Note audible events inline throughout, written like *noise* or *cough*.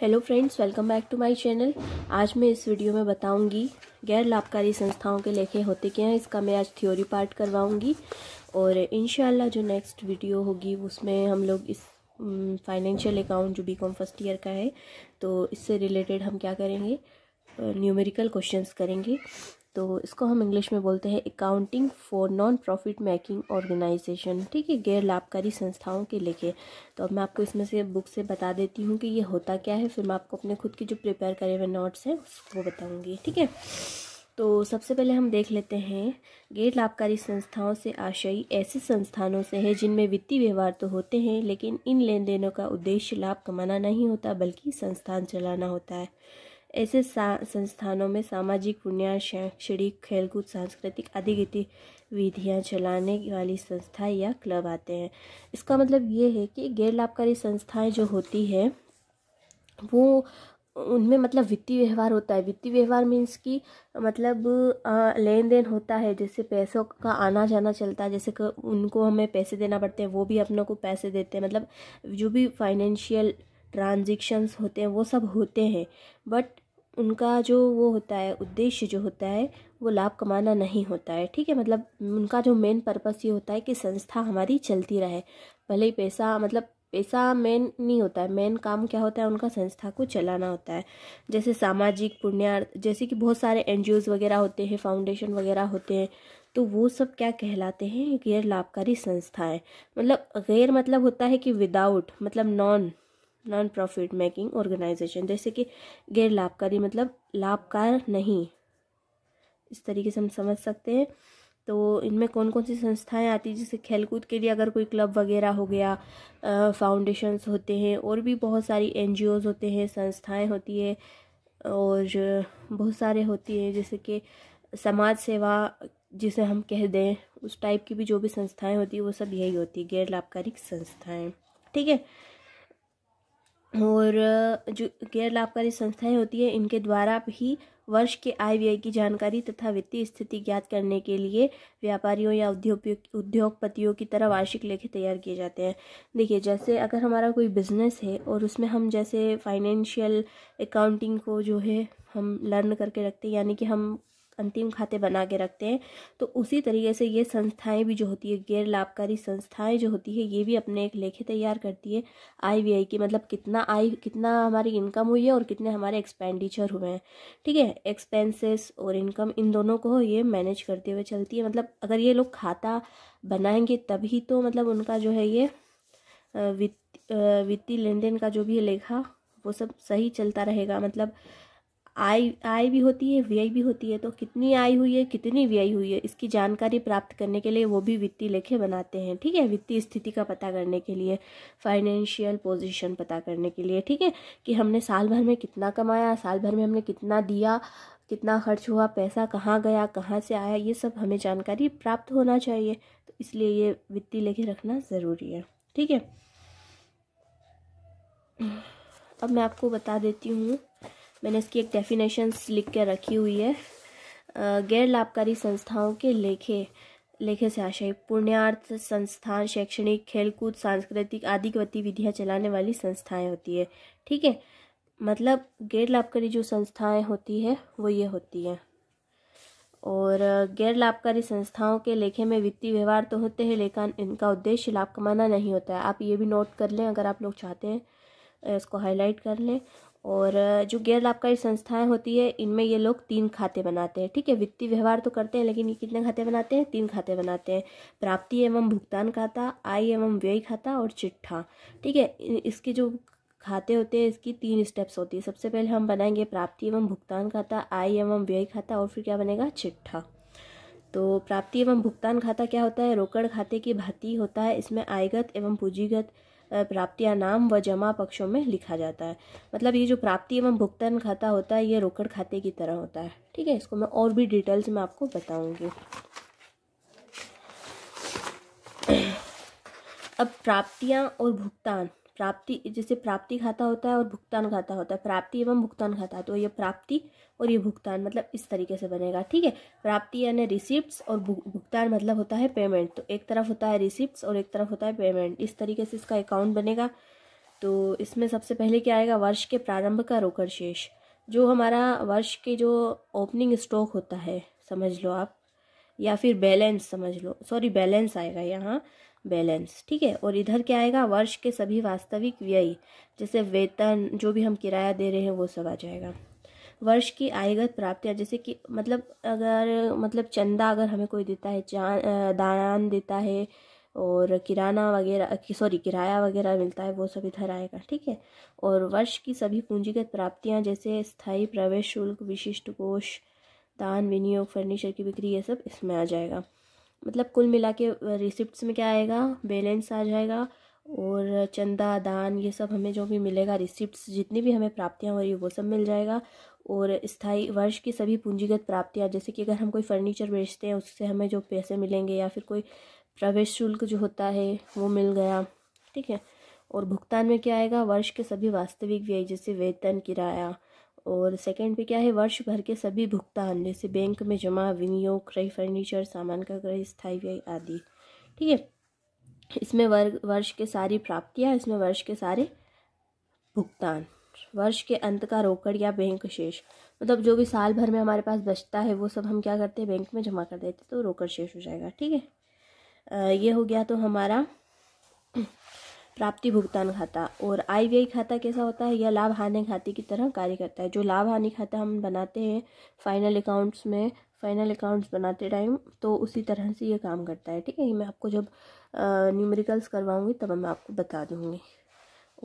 hello friends welcome back to my channel आज मैं इस वीडियो में बताऊंगी गैर लाभकारी संस्थाओं के लेखे होते क्या हैं इसका मैं आज थ्योरी पार्ट करवाऊंगी और इन जो नेक्स्ट वीडियो होगी उसमें हम लोग इस फाइनेंशियल अकाउंट जो बी फर्स्ट ईयर का है तो इससे रिलेटेड हम क्या करेंगे न्यूमेरिकल क्वेश्चंस करेंगे तो इसको हम इंग्लिश में बोलते हैं accounting for non profit making organisation ठीक है गैर लाभकारी संस्थाओं के लेके तो अब मैं आपको इसमें से बुक से बता देती हूँ कि ये होता क्या है फिर मैं आपको अपने खुद के जो प्रिपेयर करे हुए नोट्स हैं वो बताऊँगी ठीक है तो सबसे पहले हम देख लेते हैं गैर लाभकारी संस्थाओं से आशयी ऐसे संस्थानों से है जिनमें वित्तीय व्यवहार तो होते हैं लेकिन इन लेन देनों का उद्देश्य लाभ कमाना नहीं होता बल्कि संस्थान चलाना होता है ऐसे संस्थानों में सामाजिक पुण्य शैक्षणिक खेलकूद सांस्कृतिक आदि गतिविधियाँ चलाने वाली संस्था या क्लब आते हैं इसका मतलब ये है कि गैर लाभकारी संस्थाएं जो होती है वो उनमें मतलब वित्तीय व्यवहार होता है वित्तीय व्यवहार मीन्स कि मतलब लेन देन होता है जैसे पैसों का आना जाना चलता है जैसे कि उनको हमें पैसे देना पड़ते हैं वो भी अपनों को पैसे देते हैं मतलब जो भी फाइनेंशियल ट्रांजेक्शन्स होते हैं वो सब होते हैं बट उनका जो वो होता है उद्देश्य जो होता है वो लाभ कमाना नहीं होता है ठीक है मतलब उनका जो मेन पर्पस ये होता है कि संस्था हमारी चलती रहे भले ही पैसा मतलब पैसा मेन नहीं होता है मेन काम क्या होता है उनका संस्था को चलाना होता है जैसे सामाजिक पुण्यार्थ जैसे कि बहुत सारे एन वगैरह होते हैं फाउंडेशन वगैरह होते हैं तो वो सब क्या कहलाते हैं गैर लाभकारी संस्थाएं मतलब गैर मतलब होता है कि विदाउट मतलब non non profit making organisation जैसे कि गैर लाभकारी मतलब लाभकार नहीं इस तरीके से हम समझ सकते हैं तो इनमें कौन कौन सी संस्थाएं आती हैं जैसे खेलकूद के लिए अगर कोई क्लब वगैरह हो गया फाउंडेशंस होते हैं और भी बहुत सारी एन होते हैं संस्थाएं होती है और बहुत सारे होती हैं जैसे कि समाज सेवा जिसे हम कह दें उस टाइप की भी जो भी संस्थाएं होती है वो सब यही होती है गैर लाभकारी संस्थाएं ठीक है और जो गैर लाभकारी संस्थाएं होती है इनके द्वारा भी वर्ष के आय व्यय की जानकारी तथा वित्तीय स्थिति ज्ञात करने के लिए व्यापारियों या उद्योग उद्योगपतियों की तरह वार्षिक लेखे तैयार किए जाते हैं देखिए जैसे अगर हमारा कोई बिजनेस है और उसमें हम जैसे फाइनेंशियल अकाउंटिंग को जो है हम लर्न करके रखते हैं यानी कि हम अंतिम खाते बना के रखते हैं तो उसी तरीके से ये संस्थाएं भी जो होती है गैर लाभकारी संस्थाएं जो होती है ये भी अपने एक लेखे तैयार करती है आई वी आई की मतलब कितना आई कितना हमारी इनकम हुई है और कितने हमारे एक्सपेंडिचर हुए हैं ठीक है एक्सपेंसेस और इनकम इन दोनों को ये मैनेज करते हुए चलती है मतलब अगर ये लोग खाता बनाएंगे तभी तो मतलब उनका जो है ये वित्तीय लेन देन का जो भी लेखा वो सब सही चलता रहेगा मतलब आय आय भी होती है व्यय भी होती है तो कितनी आय हुई है कितनी व्यय हुई है इसकी जानकारी प्राप्त करने के लिए वो भी वित्तीय लेखे बनाते हैं ठीक है वित्तीय स्थिति का पता करने के लिए फाइनेंशियल पोजीशन पता करने के लिए ठीक है कि हमने साल भर में कितना कमाया साल भर में हमने कितना दिया कितना खर्च हुआ पैसा कहाँ गया कहाँ से आया ये सब हमें जानकारी प्राप्त होना चाहिए तो इसलिए ये वित्तीय लेखे रखना ज़रूरी है ठीक है अब मैं आपको बता देती हूँ मैंने इसकी एक डेफिनेशन लिख कर रखी हुई है गैर लाभकारी संस्थाओं के लेखे लेखे से आशय पुण्यार्थ संस्थान शैक्षणिक खेलकूद सांस्कृतिक आदि गतिविधियाँ चलाने वाली संस्थाएं होती है ठीक है मतलब गैर लाभकारी जो संस्थाएं होती है वो ये होती हैं और गैर लाभकारी संस्थाओं के लेखे में वित्तीय व्यवहार तो होते हैं लेकिन इनका उद्देश्य लाभ कमाना नहीं होता है आप ये भी नोट कर लें अगर आप लोग चाहते हैं इसको हाईलाइट कर लें और जो गैर लाभकारी संस्थाएं होती है इनमें ये लोग तीन खाते बनाते हैं ठीक है वित्तीय व्यवहार तो करते हैं लेकिन ये कितने खाते बनाते हैं तीन खाते बनाते हैं प्राप्ति एवं भुगतान खाता आय एवं व्यय खाता और चिट्ठा ठीक है इसके जो खाते होते हैं इसकी तीन स्टेप्स होती है सबसे पहले हम बनाएंगे प्राप्ति एवं भुगतान खाता आय एवं व्यय खाता और फिर क्या बनेगा चिट्ठा तो प्राप्ति एवं भुगतान खाता क्या होता है रोकड़ खाते की भांति होता है इसमें आयगत एवं पूंजीगत प्राप्तिया नाम व जमा पक्षों में लिखा जाता है मतलब ये जो प्राप्ति एवं भुगतान खाता होता है ये रोकड़ खाते की तरह होता है ठीक है इसको मैं और भी डिटेल्स में आपको बताऊंगी *clears throat* अब प्राप्तियाँ और भुगतान प्राप्ति जैसे प्राप्ति खाता होता है और भुगतान खाता होता है प्राप्ति एवं भुगतान खाता तो ये प्राप्ति और ये भुगतान मतलब इस तरीके से बनेगा ठीक है प्राप्ति यानी रिसिप्ट और भुगतान मतलब होता है पेमेंट तो एक तरफ होता है रिसिप्ट और एक तरफ होता है पेमेंट इस तरीके से इसका अकाउंट बनेगा तो इसमें सबसे पहले क्या आएगा वर्ष के प्रारंभ का रोकड़ शेष जो हमारा वर्ष के जो ओपनिंग स्टॉक होता है समझ लो आप या फिर बैलेंस समझ लो सॉरी बैलेंस आएगा यहाँ बैलेंस ठीक है और इधर क्या आएगा वर्ष के सभी वास्तविक व्यय जैसे वेतन जो भी हम किराया दे रहे हैं वो सब आ जाएगा वर्ष की आयगत प्राप्तियाँ जैसे कि मतलब अगर मतलब चंदा अगर हमें कोई देता है जान दान देता है और किराना वगैरह सॉरी किराया वगैरह मिलता है वो सब इधर आएगा ठीक है और वर्ष की सभी पूंजीगत प्राप्तियाँ जैसे स्थायी प्रवेश शुल्क विशिष्ट कोष दान विनियोग फर्नीचर की बिक्री ये सब इसमें आ जाएगा मतलब कुल मिला के रिसिप्ट में क्या आएगा बैलेंस आ जाएगा और चंदा दान ये सब हमें जो भी मिलेगा रिसिप्ट जितनी भी हमें प्राप्तियाँ हो रही वो सब मिल जाएगा और स्थायी वर्ष की सभी पूंजीगत प्राप्तियाँ जैसे कि अगर हम कोई फर्नीचर बेचते हैं उससे हमें जो पैसे मिलेंगे या फिर कोई प्रवेश शुल्क जो होता है वो मिल गया ठीक है और भुगतान में क्या आएगा वर्ष के सभी वास्तविक व्यय जैसे वेतन किराया और सेकंड पे क्या है वर्ष भर के सभी भुगतान जैसे बैंक में जमा विनियोग क्रय फर्नीचर सामान का क्रय स्थायी व्यय आदि ठीक है इसमें वर्ग वर्ष के सारी प्राप्तियाँ इसमें वर्ष के सारे भुगतान वर्ष के अंत का रोकड़ या बैंक शेष मतलब जो भी साल भर में हमारे पास बचता है वो सब हम क्या करते हैं बैंक में जमा कर देते तो रोकड़ शेष हो जाएगा ठीक है ये हो गया तो हमारा प्राप्ति भुगतान खाता और आई व्यय खाता कैसा होता है यह लाभ हानि खाते की तरह कार्य करता है जो लाभ हानि खाता हम बनाते हैं फाइनल अकाउंट्स में फाइनल अकाउंट्स बनाते टाइम तो उसी तरह से ये काम करता है ठीक है मैं आपको जब न्यूमेरिकल्स करवाऊँगी तब मैं आपको बता दूँगी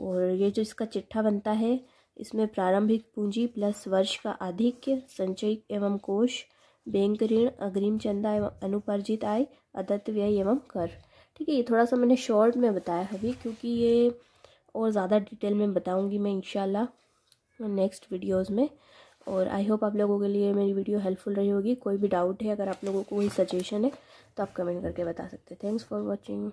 और ये जो इसका चिट्ठा बनता है इसमें प्रारंभिक पूंजी प्लस वर्ष का आधिक्य संचयिक एवं कोष बैंक ऋण अग्रिम चंदा एवं अनुपार्जित आय अदत्त व्यय एवं कर ठीक है ये थोड़ा सा मैंने शॉर्ट में बताया अभी क्योंकि ये और ज़्यादा डिटेल में बताऊँगी मैं इन नेक्स्ट वीडियोज़ में और आई होप आप लोगों के लिए मेरी वीडियो हेल्पफुल रही होगी कोई भी डाउट है अगर आप लोगों को कोई सजेशन है तो आप कमेंट करके बता सकते हैं थैंक्स फॉर वॉचिंग